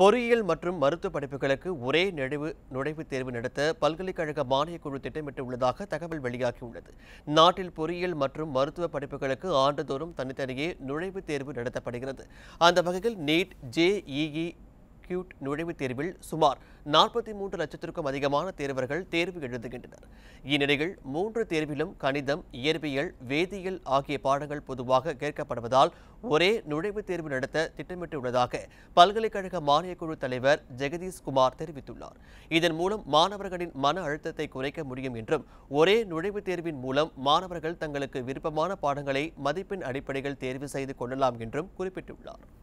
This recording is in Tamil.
பொறியியல் மற்றும் மருத்துவ படிப்புகளுக்கு ஒரே நுழைவு நுழைவுத் தேர்வு நடத்த பல்கலைக்கழக குழு திட்டமிட்டுள்ளதாக தகவல் வெளியாகியுள்ளது நாட்டில் பொறியியல் மற்றும் மருத்துவ படிப்புகளுக்கு ஆண்டுதோறும் தனித்தனியே நுழைவுத் தேர்வு நடத்தப்படுகிறது அந்த வகையில் நீட் ஜேஇஇ கியூட் நுழைவுத் தேர்வில் சுமார் நாற்பத்தி மூன்று லட்சத்திற்கும் அதிகமான தேர்வர்கள் தேர்வு எழுதுகின்றனர் இந்நிலையில் மூன்று தேர்விலும் கணிதம் இயற்பியல் வேதியியல் ஆகிய பாடங்கள் பொதுவாக கேட்கப்படுவதால் ஒரே நுழைவுத் தேர்வு நடத்த திட்டமிட்டுள்ளதாக பல்கலைக்கழக மானியக்குழு தலைவர் ஜெகதீஷ் குமார் தெரிவித்துள்ளார் இதன் மூலம் மாணவர்களின் மன அழுத்தத்தை குறைக்க முடியும் என்றும் ஒரே நுழைவுத் தேர்வின் மூலம் மாணவர்கள் தங்களுக்கு விருப்பமான பாடங்களை மதிப்பெண் அடிப்படையில் தேர்வு செய்து கொள்ளலாம் என்றும் குறிப்பிட்டுள்ளார்